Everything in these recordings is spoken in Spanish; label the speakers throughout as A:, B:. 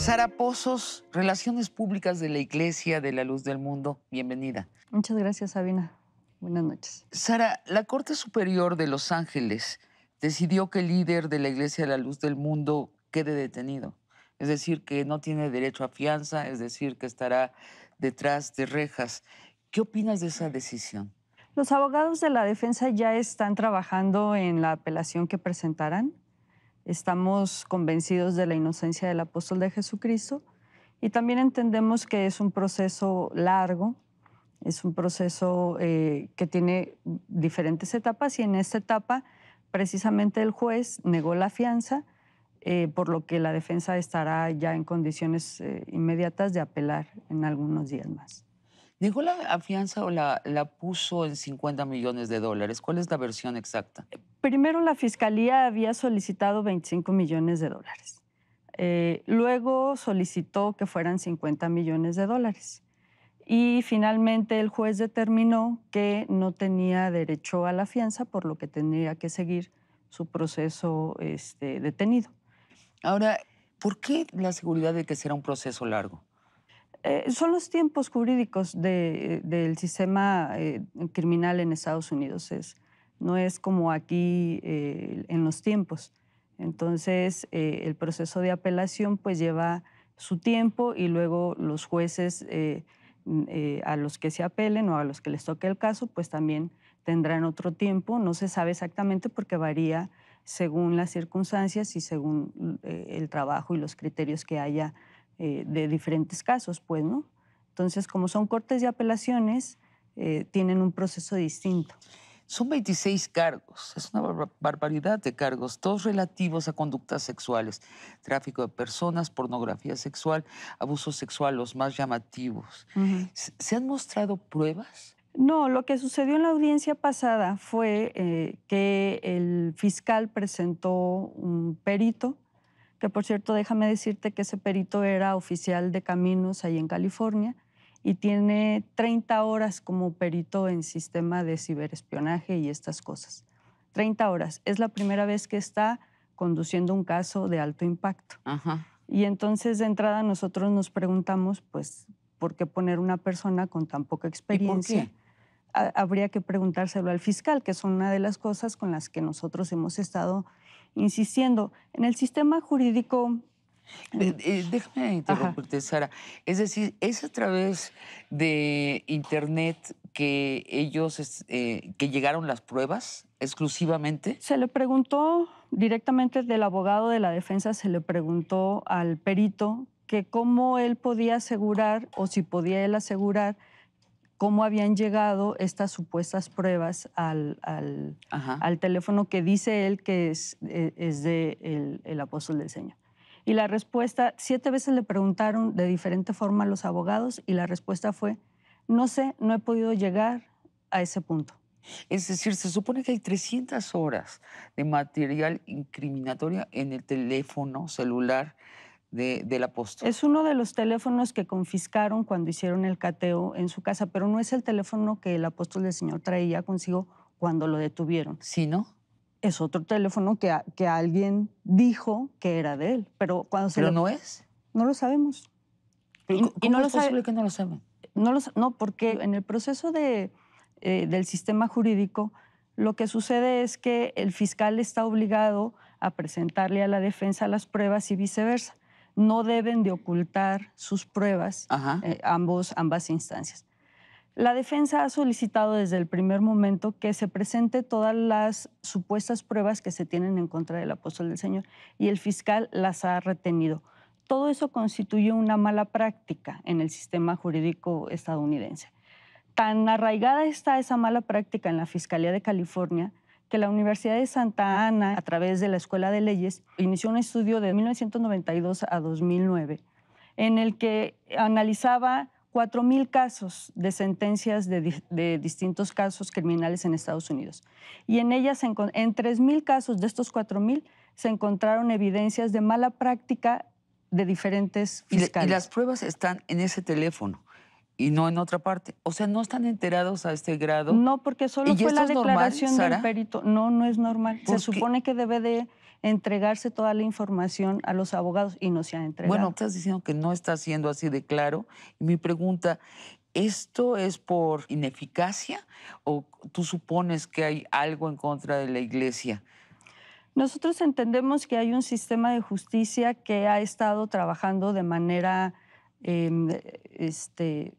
A: Sara Pozos, Relaciones Públicas de la Iglesia de la Luz del Mundo, bienvenida.
B: Muchas gracias, Sabina. Buenas noches.
A: Sara, la Corte Superior de Los Ángeles decidió que el líder de la Iglesia de la Luz del Mundo quede detenido. Es decir, que no tiene derecho a fianza, es decir, que estará detrás de rejas. ¿Qué opinas de esa decisión?
B: Los abogados de la defensa ya están trabajando en la apelación que presentarán. Estamos convencidos de la inocencia del apóstol de Jesucristo y también entendemos que es un proceso largo, es un proceso eh, que tiene diferentes etapas y en esta etapa precisamente el juez negó la fianza, eh, por lo que la defensa estará ya en condiciones eh, inmediatas de apelar en algunos días más.
A: ¿Negó la fianza o la, la, puso en 50 millones de dólares. ¿Cuál es la versión exacta? Eh,
B: primero la fiscalía había solicitado 25 millones de dólares. Eh, luego solicitó que fueran 50 millones de dólares. Y finalmente el juez determinó que no tenía derecho a la fianza, por lo que tendría que seguir su proceso este, detenido. Ahora, ¿por qué la
A: seguridad de que será un proceso largo?
B: Eh, son los tiempos jurídicos eh, del sistema eh, criminal en Estados Unidos. Es, no es como aquí en los tiempos. Entonces, el proceso de apelación pues lleva su tiempo y luego los jueces a los que se apelen o a los que les toque el caso pues también tendrán otro tiempo. No se sabe exactamente porque varía según las circunstancias y según el trabajo y los criterios que haya eh, de diferentes casos, pues, ¿no? Entonces, como son cortes de apelaciones, eh, tienen un proceso distinto. Son 26
A: cargos, es una barbaridad de cargos, todos relativos a conductas sexuales, tráfico de personas, pornografía sexual, abuso sexual, los más llamativos. ¿Se han mostrado pruebas?
B: No, lo que sucedió en la audiencia pasada fue eh, que el fiscal presentó un perito que por cierto déjame decirte que ese perito era oficial de caminos ahí en California y tiene 30 horas como perito en sistema de ciberespionaje y estas cosas. 30 horas. Es la primera vez que está conduciendo un caso de alto impacto. Y entonces de entrada nosotros nos preguntamos, pues, ¿por qué poner una persona con tan poca experiencia? ¿Y por qué? Habría que preguntárselo al fiscal, que son una de las cosas con las que nosotros hemos estado insistiendo. En el sistema jurídico... Eh,
A: eh, déjame interrumpirte, Sara. Es decir, es a través de Internet que ellos, eh, que llegaron las pruebas exclusivamente. Se le preguntó
B: directamente del abogado de la defensa, se le preguntó al perito que cómo él podía asegurar o si podía él asegurar cómo habían llegado estas supuestas pruebas al, al, teléfono que dice él que es, eh, es de el, el apóstol del Señor. Y la respuesta, siete veces le preguntaron de diferente forma a los abogados y la respuesta fue, no sé, no he podido llegar a ese punto.
A: Es decir, se supone que hay 300 horas de material incriminatorio en el teléfono celular del apóstol. Es
B: uno de los teléfonos que confiscaron cuando hicieron el cateo en su casa, pero no es el teléfono que el apóstol del Señor traía consigo cuando lo detuvieron. Sí, ¿no? Es otro teléfono que, que alguien dijo que era de él, pero cuando se... no es? No lo sabemos.
A: y, ¿Cómo no es posible que
B: no lo saben? No, porque en el proceso de, eh, del sistema jurídico lo que sucede es que el fiscal está obligado a presentarle a la defensa las pruebas y viceversa no deben de ocultar sus pruebas eh, ambas instancias. La defensa ha solicitado desde el primer momento que se presente todas las supuestas pruebas que se tienen en contra del apóstol del Señor y el fiscal las ha retenido. Todo eso constituye una mala práctica en el sistema jurídico estadounidense. Tan arraigada está esa mala práctica en la Fiscalía de California que la Universidad de Santa Ana, a través de la Escuela de Leyes, inició un estudio de 1992 a 2009, en el que analizaba 4.000 casos de sentencias de, distintos casos criminales en Estados Unidos. Y en ellas, en, en 3.000 casos de estos 4.000, se encontraron evidencias de mala práctica de diferentes fiscales. Y, las
A: pruebas están en ese teléfono y no en otra parte. O sea, no están enterados a este grado. No, porque solo fue la declaración del
B: perito. No, no es normal. Se supone que debe de entregarse toda la información a los abogados y no se ha entregado. Bueno, estás
A: diciendo que no está siendo así de claro. Y mi pregunta, ¿esto es por ineficacia o tú supones que hay algo en contra de la iglesia?
B: Nosotros entendemos que hay un sistema de justicia que ha estado trabajando de manera em, este,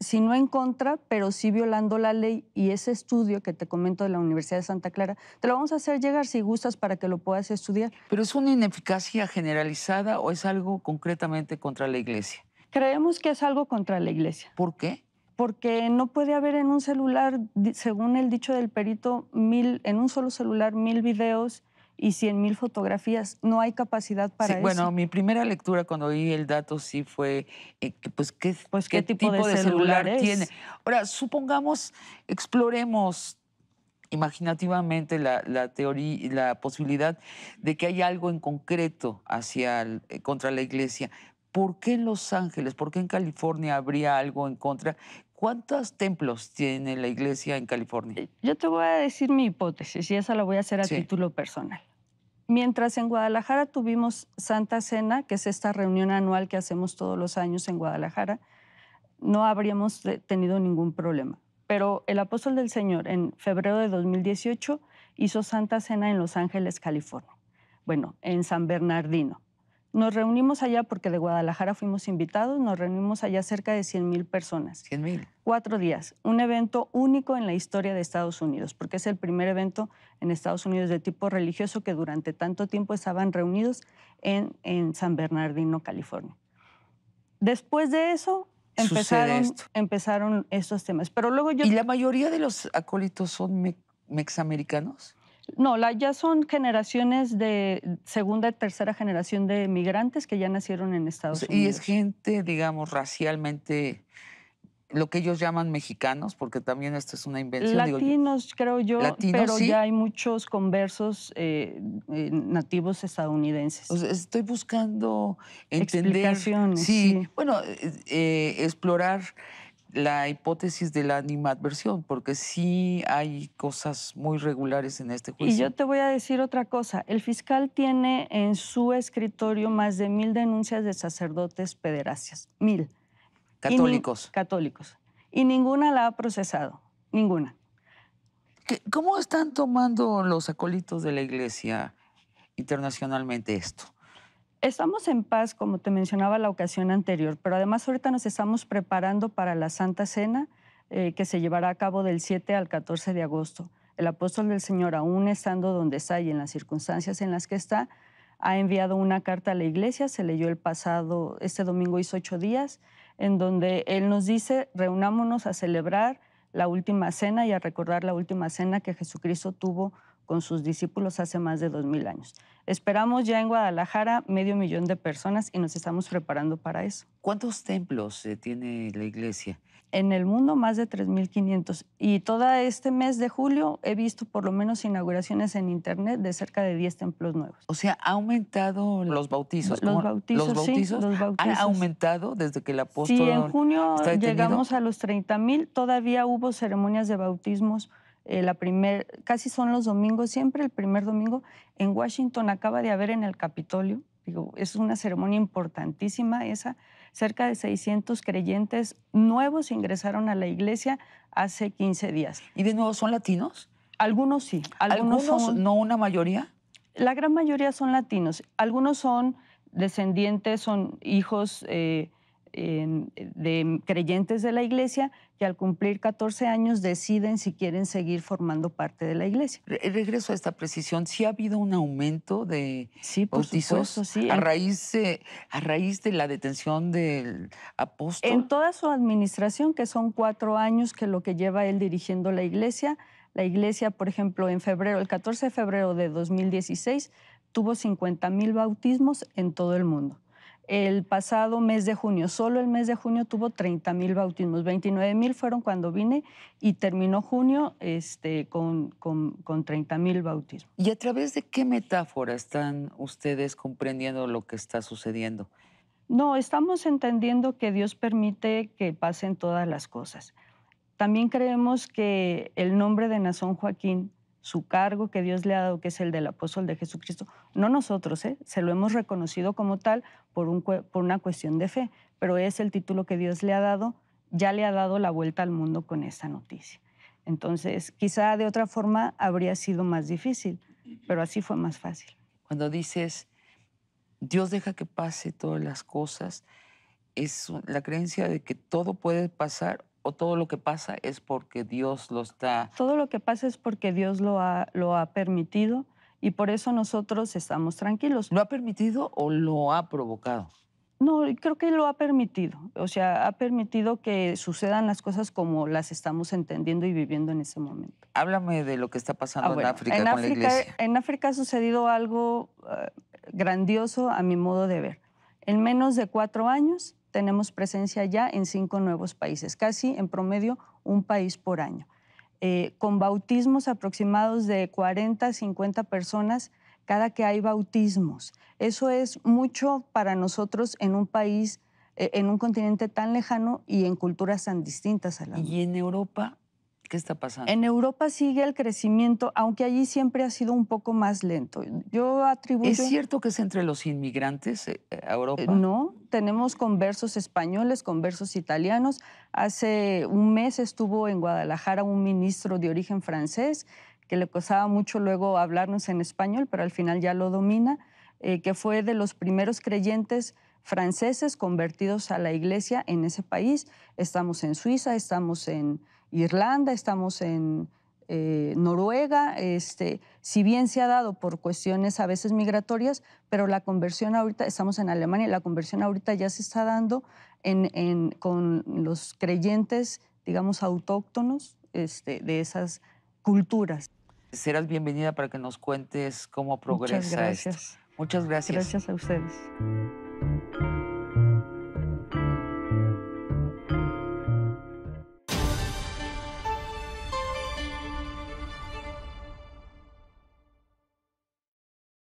B: si no en contra, pero sí violando la ley y ese estudio que te comento de la Universidad de Santa Clara, te lo vamos a hacer llegar si gustas para que lo puedas estudiar.
A: ¿Pero es una ineficacia generalizada o es algo concretamente contra la iglesia?
B: Creemos que es algo contra la iglesia. ¿Por qué? Porque no puede haber en un celular, según el dicho del perito, mil, en un solo celular mil videos y 100 mil fotografías. No hay capacidad para eso. Bueno, mi
A: primera lectura cuando oí el dato sí fue, eh, pues, ¿qué, pues, tipo, de, celular, tiene? Ahora, supongamos, exploremos imaginativamente la, la teoría la posibilidad de que hay algo en concreto hacia eh, contra la iglesia. ¿Por qué en Los Ángeles, por qué en California habría algo en contra ¿Cuántos templos tiene la iglesia en California? Eh,
B: yo te voy a decir mi hipótesis y esa la voy a hacer a título personal. Mientras en Guadalajara tuvimos Santa Cena, que es esta reunión anual que hacemos todos los años en Guadalajara, no habríamos tenido ningún problema. Pero el apóstol del Señor en febrero de 2018 hizo Santa Cena en Los Ángeles, California. Bueno, en San Bernardino. Nos reunimos allá porque de Guadalajara fuimos invitados, nos reunimos allá cerca de 100 mil personas. 100 mil. Cuatro días, un evento único en la historia de Estados Unidos, porque es el primer evento en Estados Unidos de tipo religioso que durante tanto tiempo estaban reunidos en, San Bernardino, California. Después de eso, empezaron, empezaron estos temas.
A: Pero luego yo... ¿Y la mayoría de los acólitos son mexamericanos?
B: No, la, ya son generaciones de segunda y tercera generación de migrantes que ya nacieron
A: en Estados Unidos. Y es gente, digamos, racialmente lo que ellos llaman mexicanos, porque también esto es una invención. Latinos,
B: creo yo, pero ya hay muchos conversos
A: eh, eh, nativos estadounidenses. estoy buscando entender. Sí, bueno, eh, explorar la hipótesis de la animadversión, porque sí hay cosas muy regulares en este juicio. Y yo te
B: voy a decir otra cosa. El fiscal tiene en su escritorio más de mil denuncias de sacerdotes pederastas Mil. Católicos. católicos. Y ninguna
A: la ha procesado. Ninguna. ¿Cómo están tomando los acólitos de la iglesia internacionalmente esto? Estamos en paz, como te
B: mencionaba la ocasión anterior, pero además ahorita nos estamos preparando para la Santa Cena eh, que se llevará a cabo del 7 al 14 de agosto. El apóstol del Señor, aún estando donde está y en las circunstancias en las que está, ha enviado una carta a la iglesia, se leyó el pasado, este domingo hizo ocho días, en donde él nos dice, reunámonos a celebrar la última cena y a recordar la última cena que Jesucristo tuvo con sus discípulos hace más de dos mil años. Esperamos ya en Guadalajara medio millón de personas y nos estamos preparando para eso. ¿Cuántos templos tiene la iglesia? En el mundo más de 3.500. Y todo este mes de julio he visto por lo menos inauguraciones en internet de cerca de 10 templos nuevos. O sea, ha aumentado los bautizos. Los, bautizos, sí, los ¿Han
A: aumentado desde que el apóstol Sí, en junio llegamos a
B: los 30.000. Todavía hubo ceremonias de bautismos eh, la primer, casi son los domingos, siempre el primer domingo, en Washington acaba de haber en el Capitolio, digo, es una ceremonia importantísima esa, cerca de 600 creyentes nuevos ingresaron a la iglesia hace 15 días. ¿Y de nuevo son latinos? Algunos sí. ¿Algunos, no una mayoría? La gran mayoría son latinos. Algunos son descendientes, son hijos eh, eh, de creyentes de la iglesia que al cumplir 14 años deciden si quieren seguir formando parte de la iglesia.
A: Eh, regreso a esta precisión, ¿sí ha habido un aumento de sí, bautizos a, raíz, a raíz de la detención del apóstol? En
B: toda su administración, que son cuatro años que lo que lleva él dirigiendo la iglesia, la iglesia, por ejemplo, en febrero, el 14 de febrero de 2016, tuvo 50.000 mil bautismos en todo el mundo. El pasado mes de junio, solo el mes de junio tuvo 30 mil bautismos, 29 mil fueron cuando vine y terminó junio este, con, con, con 30 mil bautismos. ¿Y
A: a través de qué metáfora están ustedes comprendiendo lo que está sucediendo?
B: No, estamos entendiendo que Dios permite que pasen todas las cosas. También creemos que el nombre de Nazón Joaquín su cargo que Dios le ha dado, que es el del apóstol de Jesucristo, no nosotros, ¿eh? se lo hemos reconocido como tal por, un, por una cuestión de fe, pero es el título que Dios le ha dado, ya le ha dado la vuelta al mundo con esta noticia. Entonces, quizá de otra forma habría sido más difícil,
A: pero así fue más fácil. Cuando dices, Dios deja que pase todas las cosas, es la creencia de que todo puede pasar o todo lo que pasa es porque Dios lo está...
B: Todo lo que pasa es porque Dios lo ha, lo ha permitido y por eso nosotros estamos tranquilos. ¿Lo ha permitido o lo ha provocado? No, creo que lo ha permitido. O sea, ha permitido que sucedan las cosas como las estamos entendiendo y viviendo en ese momento.
A: Háblame de lo que está pasando ah, en África en con África, la iglesia.
B: En África ha sucedido algo eh, grandioso a mi modo de ver. En menos de cuatro años tenemos presencia ya en cinco nuevos países, casi en promedio un país por año. Eh, con bautismos aproximados de 40 a 50 personas cada que hay bautismos. Eso es mucho para nosotros en un país, eh, en un continente tan lejano y en culturas tan
A: distintas a la ¿Y en Europa? ¿Qué está pasando? En
B: Europa sigue el crecimiento, aunque allí siempre ha sido un poco más lento.
A: Yo atribuyo... ¿Es cierto que es entre los inmigrantes eh, a Europa? Eh, no,
B: tenemos conversos españoles, conversos italianos. Hace un mes estuvo en Guadalajara un ministro de origen francés que le costaba mucho luego hablarnos en español, pero al final ya lo domina, eh, que fue de los primeros creyentes franceses convertidos a la iglesia en ese país. Estamos en Suiza, estamos en Irlanda, estamos en eh, Noruega, este, si bien se ha dado por cuestiones a veces migratorias, pero la conversión ahorita, estamos en Alemania, la conversión ahorita ya se está dando con los creyentes, digamos, autóctonos este, de esas culturas.
A: Serás bienvenida para que nos cuentes cómo progresa Muchas gracias. Esto. Muchas gracias. Gracias a ustedes.